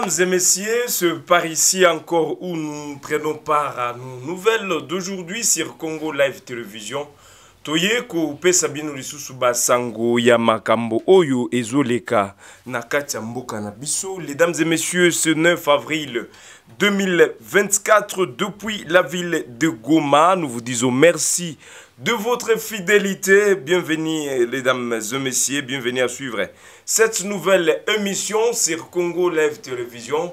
Mesdames et messieurs, ce par ici encore où nous prenons part à nos nouvelles d'aujourd'hui sur Congo Live Télévision. toye pe lisusu basango ya makambo oyo ezoleka na na biso dames et messieurs ce 9 avril 2024 depuis la ville de Goma nous vous disons merci de votre fidélité bienvenue les dames et messieurs bienvenue à suivre cette nouvelle émission sur Congo Live Télévision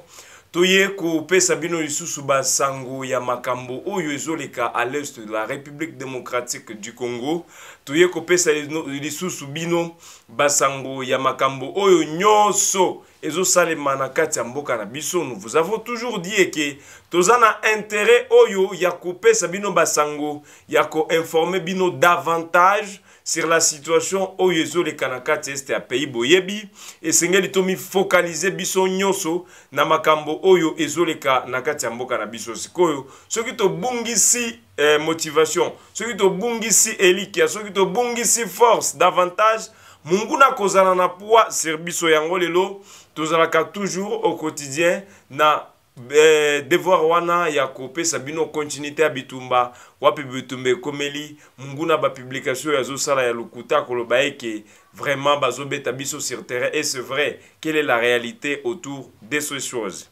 toye kopesa bino lisusu basango ya makambo oyo ezoleka à l'est de la république démocratique du congo toye kopesa lisusu bino basango ya makambo oyo nyonso ezosalema na kati ya mboka na biso nous vous avons toujours dit eke toza na intérêt oyo ya kopesa bino basango ya koinforme bino davantage sur la situation oyo ezolekanaka te este ya pays boyebi esengeli tomifokalize biso nyonso na makambo oyo ezoleka na kati ya mboka na biso sikoyo soki tobungisi eh, motivation soki tobungisi elikia soki tobungisi force davantage monguna kozala na poids sur biso yango lelo tozalaka toujours au quotidien na eh, devoir wana ya kopesa bino continuité ya bitumba wapi bitumba ekomeli nguna bapublication oyo azosala ya lokuta koloba eke vraiment bazobeta biso sur terrain et c'est vrai quelle est la réalité autour de ces choses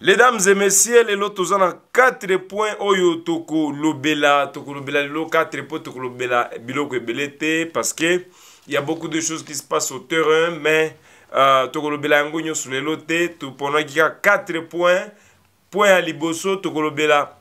Mesdames et messieurs, lelo toza na 4 points oyo tokolobela tokolobela lelo 4 points tokolobela biloko ebele te parce que il y a beaucoup de choses qui se passent au terrain mais uh, tokolobela yango nyonso lelo te toponaki ka 4 point point ya liboso tokolobela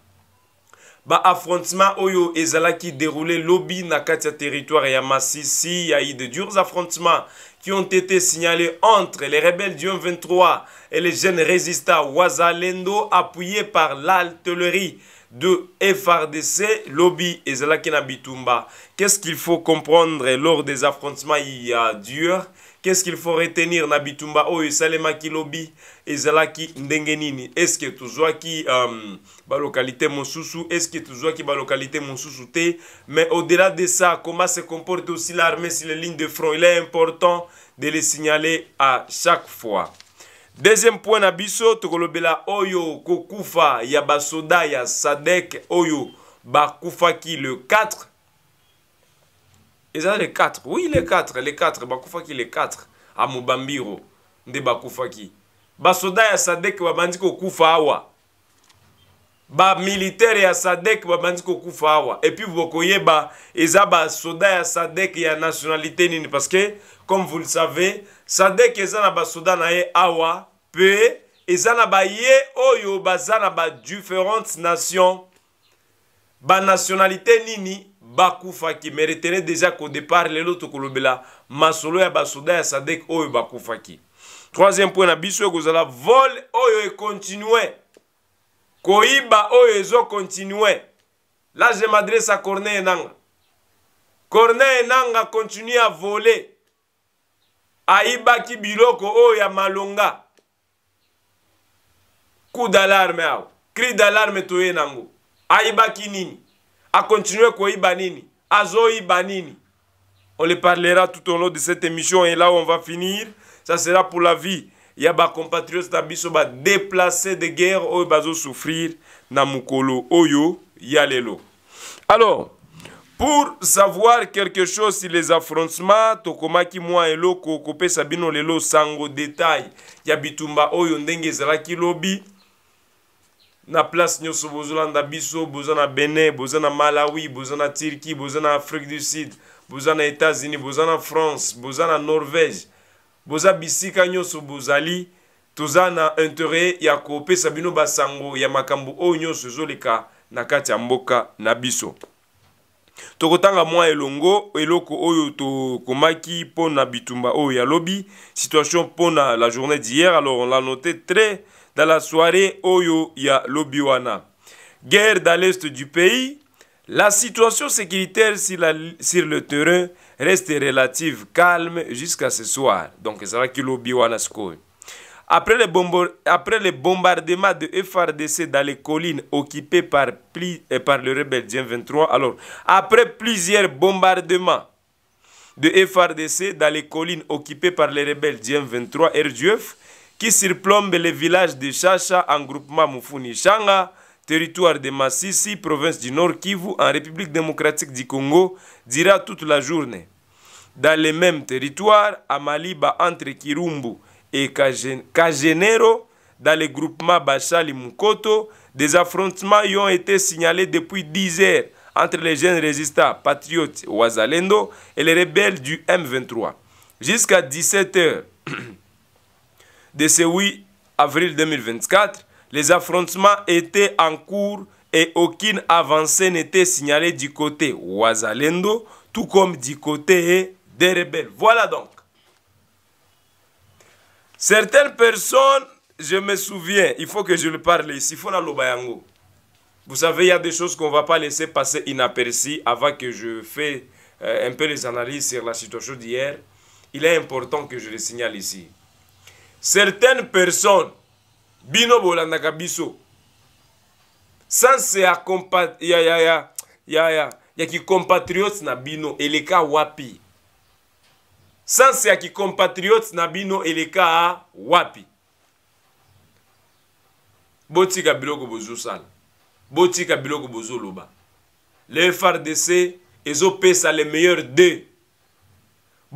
baaffrontement oyo ezalaki déroulé lobi na kati ya territoire ya masisi ya de durs affrontements qui ont été signalés entre les rebelles du 23 et les jeunes résistants wazalendo appuyés par l'artillerie de FRDC lobby ezalaki na bitumba qu'est-ce qu'il faut comprendre lors des affrontements y a durs qu'est-ce qu'il faut retenir na bitumba oyo oh, esalemaki lobi ezalaki ndenge nini estce tozwaki um, euh, balokalité mosusu estce tozwaki balokalité mosusu te mais au-delà de ça comment se comporte aussi l'armée sur les lignes de front il est important de les signaler à chaque fois deuxième point na biso oyo kokufa ya basoda ya sadek oyo bakufaki le 4 ezala le 4 oui le 4 le 4 bakufaki le 4 amobambiro ah, nde bakufaki basoda ya sadek babandi kokufa awa bamilitere ya sadek babandi kokufa awa epuis bokoyeba eza basoda ya sadek ya nationalité nini parce que comme vous le savez sadek eza na basoda na ye awa mpe eza na baye oyo baza na badifférentes nations banationalité nini bakufaki me retenez déjà qu'au départ lelo tokolobela masolo ya basoda ya sadek oyo bakufaki troisième point na biso ekozala vol oyo ekontinue koyiba oyo ezokontinue là je m'adresse à corneille nanga corneille nanga continue à voler ayibaki biloko oyo ya malonga coup d'alarme awa cri d'alarme toye nango ayibaki nini akontinue koyiba nini azoyiba nini on le parlera tout au long de cette émission et là où on va finir ça sera pour la vie ya compatriotes qui biso déplacés de guerre oyo souffrir na Namukolo oyo Yalelo. alors pour savoir quelque chose si les affrontements tokomaki et eloko Kopé Sabino lelo sango détail ya bitumba oyo ndenge ezalaki lobby. na place nyonso bozolanda biso boza na benin boza na malawi boza na turquie boza na afrique du sud boza na états-unis boza na france boza na norvège boza bisika nyonso bozali toza na intere ya kopesa bino basango ya makambo oyo nyonso ezoleka na kati ya mboka na biso tokotanga mwa elongo eloko oyo tokomaki mpona bitumba oyo ya lobi situation mpona la journée d'hier alors on l'a noté très dans la soirée Oyo ya Lobiwana. Guerre dans l'est du pays, la situation sécuritaire sur, le terrain reste relative calme jusqu'à ce soir. Donc, c'est là que Lobiwana après les, après les bombardements de FRDC dans les collines occupées par, euh, par le rebelle 23, alors, après plusieurs bombardements de FRDC dans les collines occupées par les rebelles Diem 23 RDF, qui surplombe le village de Chacha en groupement Mufuni-Changa, territoire de Massissi, province du Nord Kivu, en République démocratique du Congo, dira toute la journée. Dans les mêmes territoires, à Maliba, entre Kirumbu et Kagenero, dans le groupement Bachali-Mukoto, des affrontements y ont été signalés depuis 10 heures entre les jeunes résistants patriotes Ouazalendo et les rebelles du M23. Jusqu'à 17 heures. de ce 8 avril 2024, les affrontements étaient en cours et aucune avancée n'était signalée du côté Ouazalendo, tout comme du côté des rebelles. Voilà donc. Certaines personnes, je me souviens, il faut que je le parle ici, il faut la lobayango. Vous savez, il y a des choses qu'on ne va pas laisser passer inaperçues avant que je fasse euh, un peu les analyses sur la situation d'hier. Il est important que je les signale ici. certaines personnes bino bolandaka biso sanse ya, ya, ya, ya, ya, ya, ya kicompatriote na bino eleka wapi sanse ya kicompatriote na bino eleka wapi botika biloko bozosala botika biloko bozoloba le frdc ezopesa le meilleur deux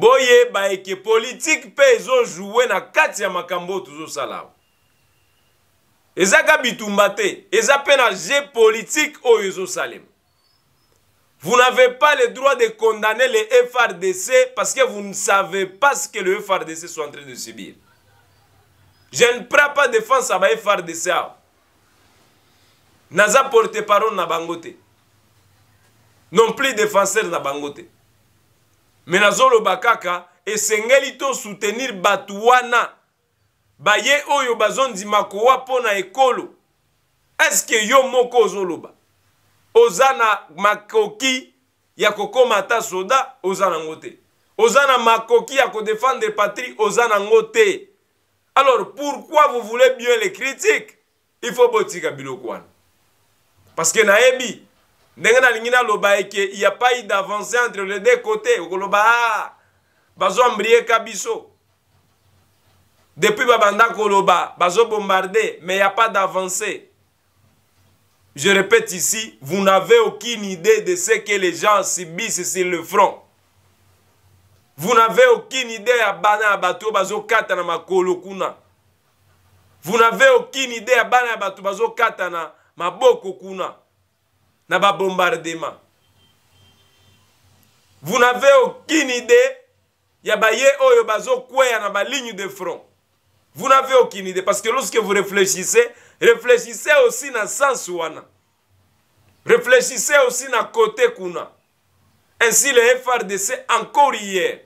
boyeba eke politike mpe ezojoue na kati ya makambo oyo tozosala awa ezaka bitumba te eza mpe na jeu politique oyo ezosalema vous n'avez pas le droit de condamner le FRDC parce que vous ne savez pas ce que le FRDC sont en train de subir je ne prends pas défense à ba FRDC awa naza porte parole na bango te non plus défenseur na bango te me nazoloba kaka esengeli tosoutenir bato wana baye oyo bazondima kowa mpo na ekolo eske yo moko ozoloba oza na makoki ya kokóma ata soda oza nango te oza na makoki ya kodefendre patrie oza nango te alors pourquoi vous voulez bien les critiques il faut botika biloko wana parce que nayebi lingina eke il n'y a pas eu d'avancée entre les deux côtés okoloba ah, depuis babanda koloba bombardé, mais il n'y a pas d'avancée je répète ici vous n'avez aucune idée de ce que les gens subissent sur le front vous n'avez aucune idée à bana batou Bazo Katana Makolokuna. kuna vous n'avez aucune idée à bana Batou, bazo katana kuna na babombardema vous n'avez aucune idée ya baye oyo bazokweya na baligne de front vous n'avez aucune idée parce que lorsque vous réfléchissez réfléchissez aussi na sens wana réfléchissez aussi na côté kuna ainsi le frdc encore hier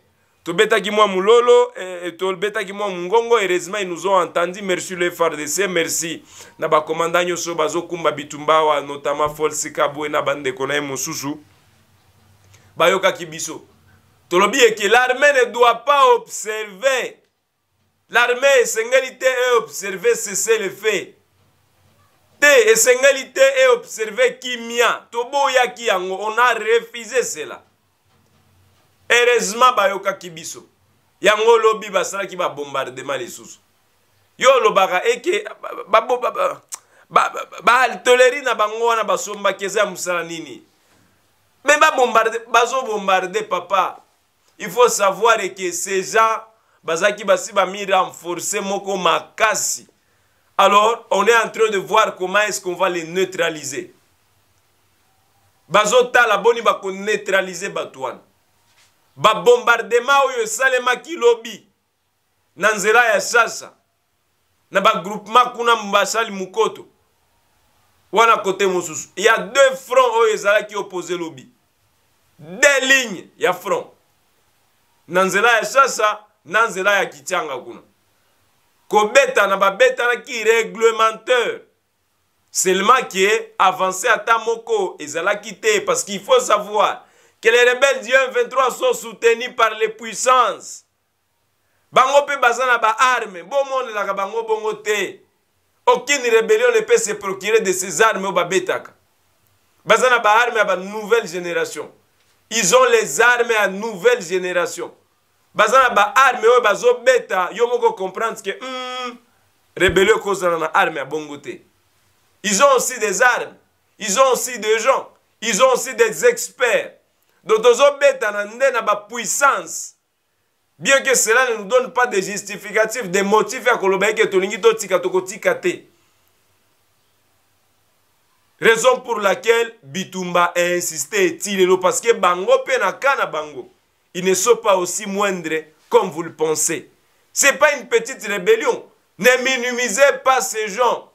tobetaki mwa mololo e, eh, eh, tobetaki mwa mongongo heureusement inous ont entendi merci le frdc merci na bakomanda nyonso bazokumba bitumba awa notamment false kabwe na bandeko na ye mosusu bayokaki biso tolobi eke l'armée ne doit pas observer l'armée esengeli te eobserve cese le fait te esengeli te eobserve kimia toboyaki yango on a refusé cela heureusement bayokaki biso yango olobi basalaki babombardement lisusu yo olobaka eke baaltoleri na bango wana basombaki eza ya mosala nini me babombarde bazobombarde papa il faut savoir eke ces gens bazalaki basi bami renforce moko makasi alors on est en train de voir comment est-ce qu'on va les neutraliser bazotala boni bakoneutralize bato wana babombardema oyo esalemaki lobi na nzela ya sasa na bagroupema kuna basali mokoto wana kote mosusu ya deux front oyo ezalaki opose lobi deux ligne ya front na nzela ya sasa na nzela ya kitianga kuna kobetana babetanaki réglementaire seulement ke avance ata moko ezalaki te parce qu'il faut savoir que les rebelles du 23 sont soutenus par les puissances. Bango pe bazana ba armes, bomone la bango bongo te. Aucune rébellion ne peut se procurer de ces armes au babetaka. Bazana ba armes à la nouvelle génération. Ils ont les armes à nouvelle génération. Bazana ba armes au bazo beta, yo moko comprendre que hmm, rébellion cause na armes à bongo te. Ils ont aussi des armes. Ils ont aussi des gens. Ils ont aussi des experts. Donc, na nde na puissance. Bien que cela ne nous donne pas de justificatif, de motifs à koloba tolingi tika te. Raison pour laquelle Bitumba a insisté et parce que Bango pena kana Bango, il ne sont pas aussi moindre comme vous le pensez. Ce n'est pas une petite rébellion. Ne minimisez pas ces gens.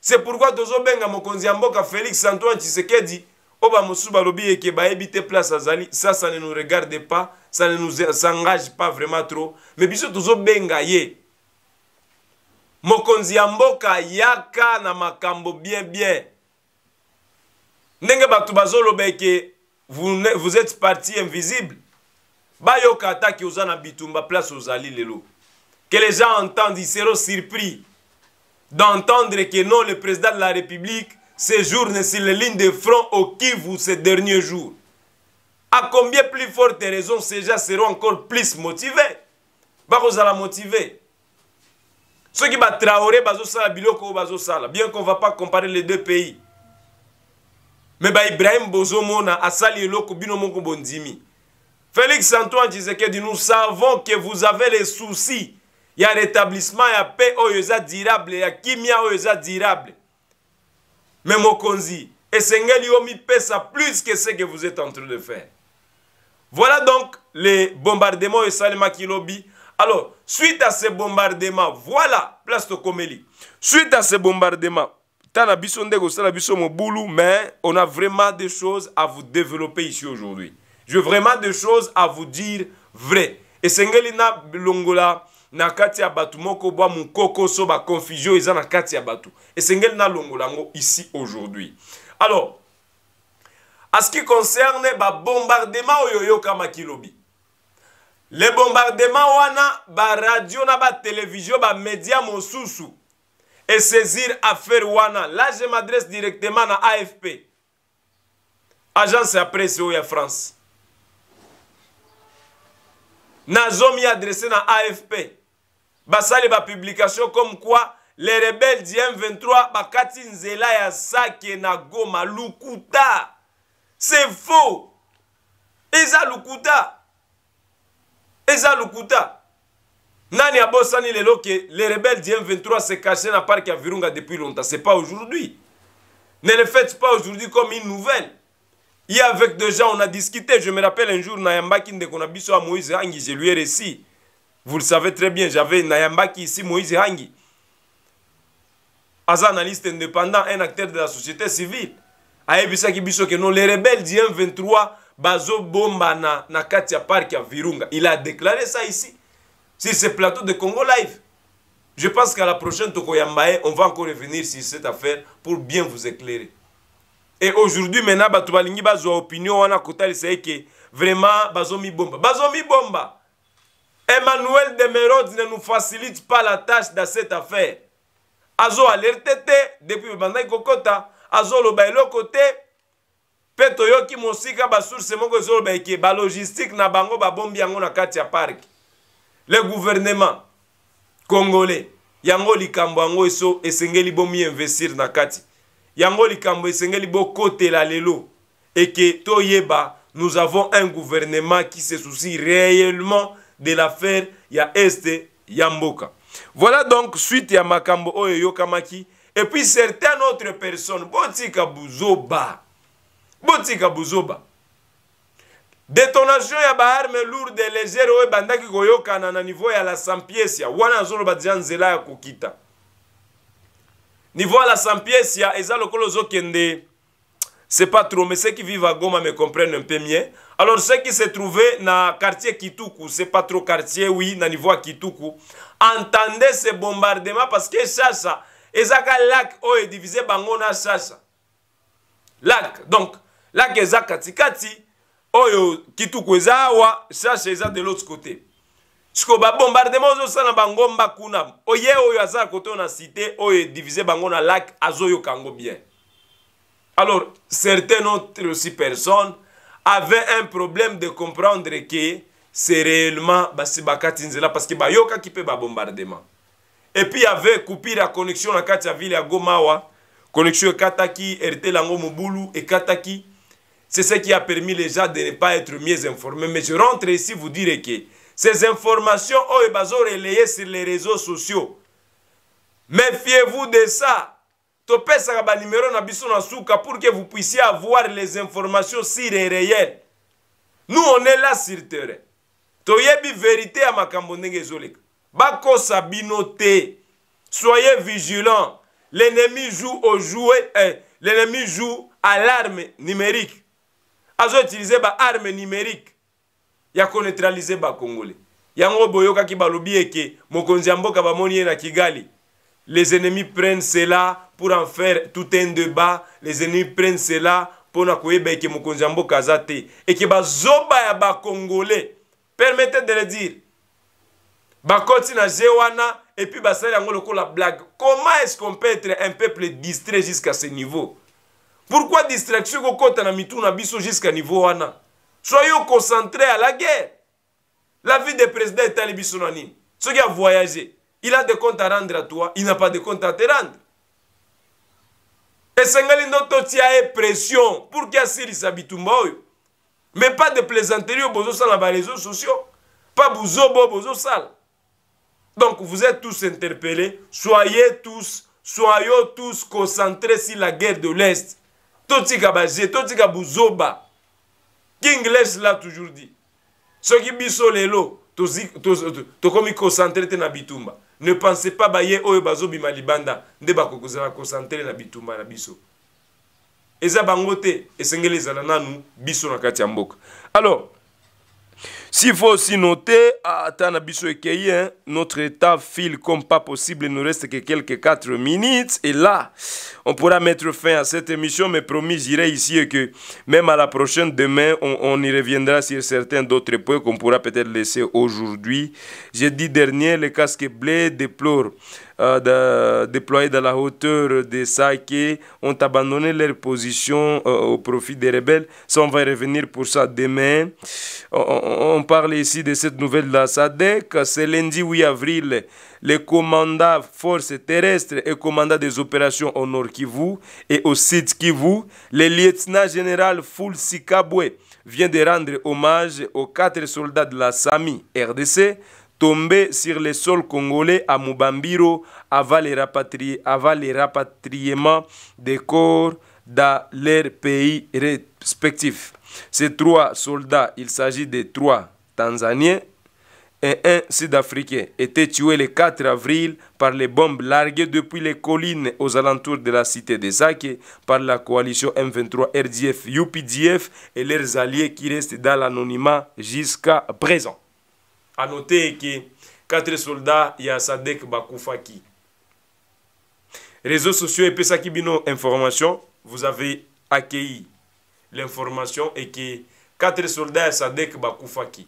C'est pourquoi Tozobenga Mokonzi que Félix Antoine Tshisekedi oyo bamosusu balobi eke bayebi te place azali ça ça ne nous regarde pas ça ne nous engage pas vraiment trop mais biso tozobenga ye mokonzi ya mboka yaka na makambo bien bien ndenge bato bazoloba eke vous, vous êtes parti invisible bayoka ataki oza na bitumba place ozali lelo que les gens entendent ils seront surpris d'entendre que non le président de la république Ces sont sur les lignes de front au Kivu ces derniers jours. À combien plus fortes raisons, ces gens seront encore plus motivés Bakozala motivé. Ceux qui vont traoré, bazosala, biloko, bazosala. Bien qu'on ne va pas comparer les deux pays. Mais bah, Ibrahim Bozomona, Asali Eloko, Binomoko Bondimi. Félix Antoine disait que nous savons que vous avez les soucis. Il y a rétablissement, il y a paix, oh, il y a il y a kimia, oh, il y a mais mokonzi esengeli yo à plus que ce que vous êtes en train de faire voilà donc les bombardements et Salima Kilobi. alors suite à ces bombardements voilà place Komeli. suite à ces bombardements mais on a vraiment des choses à vous développer ici aujourd'hui j'ai vraiment des choses à vous dire vrai esengeli na longola na kati ya bato moko bwa mokokoso baconfusion eza na kati ya bato esengeli nalongola yango ici aujourd'hui alors en ce qui concerne babombardema oyo yokamaki lobi le bombardema wana baradio na batelevizio bamedia mosusu esaisir affaire wana là je m'adresse directement na afp agence ya presse oyo ya france nazomiadrese na afp basali publication comme quoi les rebelles du M23 bakati nzela ya sake na goma lukuta c'est faux eza lukuta eza lukuta nani abosani lelo ke les rebelles du M23 se cachaient na parc à Virunga depuis longtemps c'est pas aujourd'hui ne le faites pas aujourd'hui comme une nouvelle il y a avec des gens on a discuté je me rappelle un jour na yambaki de a biso à Moïse Angi je lui ai récit vous le savez très bien, j'avais Nayambaki ici, Moïse Hangi. un analyste indépendant, un acteur de la société civile. Kibiso que non les rebelles du 23 Bomba na, na Katia Park à virunga il a déclaré ça ici sur ce plateau de congo live je pense qu'à la prochaine tokoyamba on va encore revenir sur cette affaire pour bien vous éclairer et aujourd'hui maintenant bato Bazo opinion wana kotalisa ye que vraiment mi bomba. emmanuel de mérode ne nous facilite pas la tâche dans cette affaire azoalerte te depuis babandaki kokɔta azoloba eloko te mpe toyoki mosika basource moko ezoloba eke balogistique na bango babombi yango na kati ya parke le gouvernement congolais yango likambo yango eso esengeli bomiinvestir na kati yango likambo esengeli bokotela lelo eke toyeba nous avons un gouvernement qui se soucie réellement de l'affaire ya este ya Yamboka. voilà donc suite ya makambo oyo Yokamaki et puis certaines autres personnes botika buzoba botika buzoba détonation ya baarme lourde légere oyo qui koyokana na niveau ya la sampiesia wana azoloba deja nzela ya kokita niveau ya la sampiesia ezalo lokola kende c'est pas trop mais ceux qui vivent à goma me comprennent un peu mieux Alors ceux qui se trouvaient dans le quartier Kituku, c'est pas trop quartier, oui, dans le niveau à Kituku, entendaient ces bombardements parce que Chacha, Ezaka lac où oh, est divisé bango na Chacha. Lac, donc, lac Ezaka Tikati, Oyo oh, Kituku Ezawa, Chacha Eza de l'autre côté. Siko ba bombardement ozo sana bango mbakuna. Oye oh, oyo aza côté on a cité, oyo divisé bango na lac azoyo kango bien. Alors, certaines autres aussi personnes avait un problème de comprendre que c'est réellement Basibakati Nzela parce que Bayoka qui peut bombardement. Et puis il y avait coupé la connexion à Katia ville à Gomawa, connexion Kataki, RT Lango et Kataki. C'est ce qui a permis les gens de ne pas être mieux informés. Mais je rentre ici vous dire que ces informations oh, bah, ont été relayées sur les réseaux sociaux. Méfiez-vous de ça. topesaka banimero na biso na suka pour que vous puissiez avoir les informations sur et réelles nous on est là sur terrain toyebi vérité ya makambo ndenge ezoleka bakosa bino te soyez vigilant l'ennemi joue au jouet eh, l'ennemi joue à l'arme numérique azoutilize baarme numérique ya koneutralize bakongole yango boyokaki balobi eke mokonzi ya mboka bamoni ye na kigali Les ennemis prennent cela pour en faire tout un débat. Les ennemis prennent cela pour na un peu de temps. Et que te eke bazoba Congolais. congolais Permettez de le dire koti na puis ba sali angolo ko la blague comment est ce qu'on peut être un peuple distrait jusqu'à ce niveau pourquoi distraction kota na mitu na biso jusqu'à niveau wana soyez concentrés à la guerre la vie de président etali Ce Ceux qui ont il a des comptes à rendre à toi, il n'a pas de comptes à te rendre. Et Sengalino, tout a a pression pour y asilisa bitumba mais pas de plaisanterie oyo dans les réseaux sociaux pas buzoba oyo donc vous êtes tous interpellés soyez tous soyez tous concentrés sur la guerre de l'est totika baje totika bouzoba. king les l'a toujours dit qui biso lot. tokomi concentre te na bitumba ne pense pas baye oyo bazobima libanda nde bakokozala concentre na bitumba na biso eza bango te esengeli ezala nanu biso na kati ya mboka alors S'il faut aussi noter, à ah, Tanabiso hein, notre État file comme pas possible, il ne reste que quelques 4 minutes. Et là, on pourra mettre fin à cette émission, mais promis, j'irai ici et que même à la prochaine, demain, on, y reviendra sur certains d'autres points qu'on pourra peut-être laisser aujourd'hui. Jeudi dernier, le casque blé déplore euh, de, déployés dans la hauteur des Saké ont abandonné leur position euh, au profit des rebelles. Ça, on va y revenir pour ça demain. On, parle ici de cette nouvelle de la SADEC. C'est lundi 8 avril. Le commandant force terrestre et commandant des opérations au Nord Kivu et au Sud Kivu, le lieutenant général Ful Sikabwe vient de rendre hommage aux quatre soldats de la SAMI RDC tombé sur le sol congolais à Mubambiro avant le, rapatriement des corps dans leurs pays respectifs. Ces trois soldats, il s'agit de trois Tanzaniens et un Sud-Africain, étaient tués le 4 avril par les bombes larguées depuis les collines aux alentours de la cité de Zake par la coalition M23 RDF-UPDF et leurs alliés qui restent dans l'anonymat jusqu'à présent. a note eke 4 soldats ya sadek bakufaki réseaux sociaux epesaki bino information vous avez accueilli l'information eke 4 soldats ya sadek bakufaki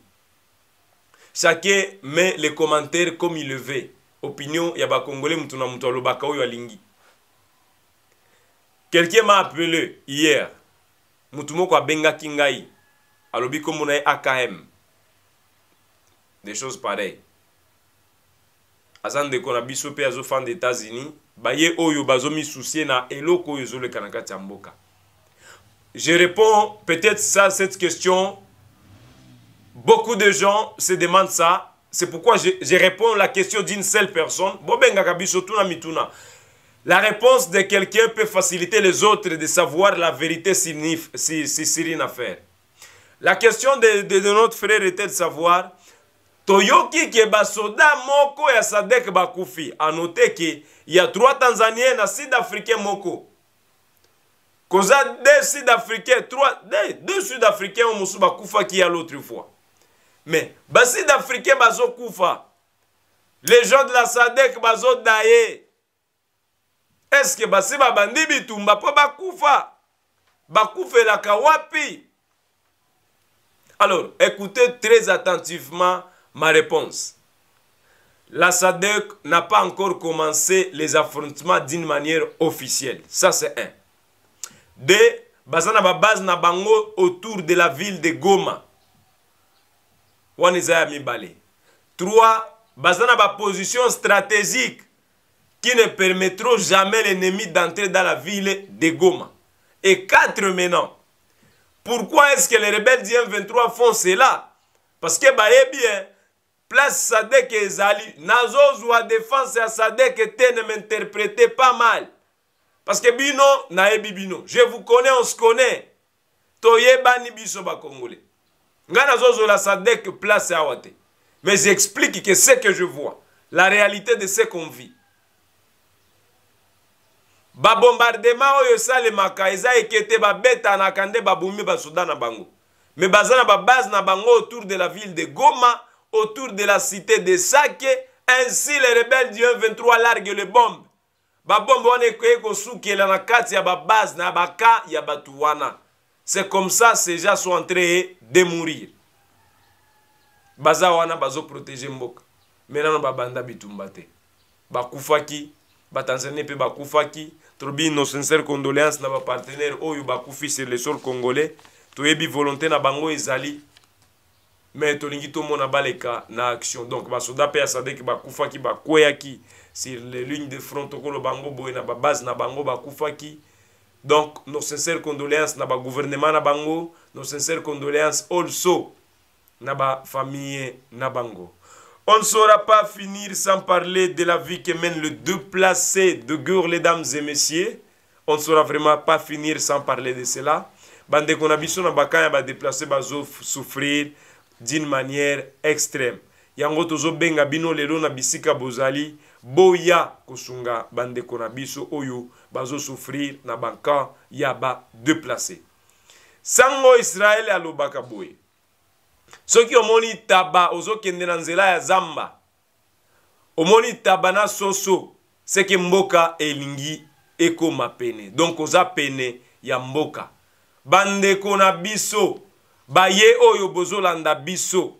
chacun met les commentaires comme il le veut opinion ya bakongolais mutu na mutu alobaka oyo alingi quelqu'un m'a appelé hier mutu moko abengaki ngai alobi kombo na ye akm des choses pareilles états-unis baye oyo na eloko je réponds peut-être ça cette question beaucoup de gens se demandent ça c'est pourquoi je, je réponds la question d'une seule personne Bobenga kabiso tuna mituna la réponse de quelqu'un peut faciliter les autres de savoir la vérité si, si, si, affaire. la question de, de, de notre frère était de savoir toyoki ke basoda moko ya sadek bakufi anote ke ya 3 tanzanien na sud africain moko koza 2 sud africain 2 sud africain oyo mosusu bakufaki ya l'autre fois mais basud africain bazokufa les gens de la sadek bazoda ye eske basi babandi bitumba mpo bakufa bakufelaka wapi alors écoutez très attentivement ma réponse. La SADEC n'a pas encore commencé les affrontements d'une manière officielle. Ça, c'est un. Deux, bazana ba base na bango autour de la ville de Goma. Wanizaya mibale. Trois, bazana ba position stratégique qui ne permettront jamais l'ennemi d'entrer dans la ville de Goma. Et quatre maintenant. Pourquoi est-ce que les rebelles du M23 font cela Parce que, bah, eh bien, place sadek ezali nazozwa défense ya sadek te ne m'interprete pas mal parce que bino nayebi bino je vous connais on se connaît toyebani biso bakongole ngai nazozola sadek place awa te mais j'explique que ce que je vois la réalité de ce qu'on vit babombardema oyo esalemaka eza ekete babetanaka nde babumi basoda na bango me baza na babase na bango autour de la ville de goma autour de la cité de Sake. Ainsi, les rebelles du 1-23 larguent les bombes. babombe wana ekoki kosukela na kati ya babase na baka ya bato wana c'est comme ça ces gens sont en train de mourir baza wana bazoprotege mboka me nano babanda bitumba te bakufaki batanzanie mpe bakufaki toyebi nos sincere condoléance na bapartenaire oyo bakufi sur le sol congolais toyebi volonté na bango ezali me tolingi tomona baleka na action donc basoda mpe ya sadek bakufaki bakweyaki sur les lignes de front tokoloba yango boye na babase na bango bakufaki donc nos sincères condoléances na bagouvernement na bango nos sincères condoléances also na bafamille na bango on ne saura pas finir sans parler de la vie que mène le déplacé de Gur, mesdames et messieurs. On ne saura vraiment pas finir sans parler de cela. Bande qu'on a na bakan ya ba déplacé bazo souffrir, d'une manière extrême yango tozobenga bino lelo na bisika bozali boya kosunga bandeko na biso oyo bazosouffrir na bankamp ya badeplace sango israele alobaka boye soki omoni taba ozokende na nzela ya zamba omoni taba na soso seke mboka elingi ekoma pene donk oza pene ya mboka bandeko na biso baye oyo bozolanda biso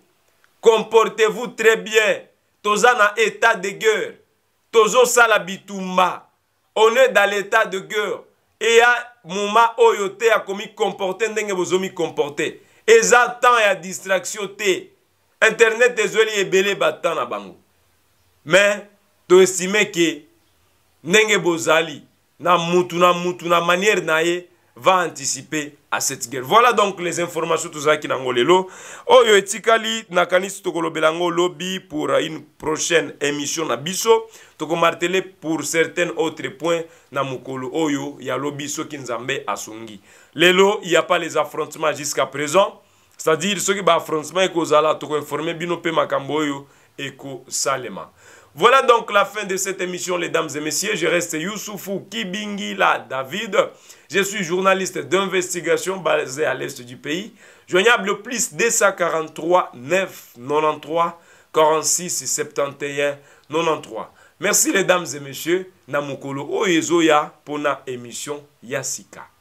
comportez-vous très bien toza na état de guerre tozosala bitumba on est dans l'état de guerre eya moma oyo te ya komicomporte ndenge bozomicomporte eza temps ya distraction te internet ezweli ebele batemp na bango me toestime ke ndenge bozali na mutu na mutu na manière na ye va anticiper à cette guerre. Voilà donc les informations tout ça qui Oh yo etikali nakanisi tokolobela lobby pour une prochaine émission na biso. Toko marteler pour certains autres points na mukolo oyo ya lobby soki nzambe asungi. Lelo, il y a pas les affrontements jusqu'à présent. C'est-à-dire ceux qui ba affrontement ekozala toko informer bino pe makambo oyo eko salema. Voilà donc la fin de cette émission, les dames et messieurs. Je reste Youssoufou Kibingila David. Je suis journaliste d'investigation basé à l'est du pays. Joignable plus 243 93 46 71 93. Merci les dames et messieurs. Namukolo Oyezoya pour la émission Yasika.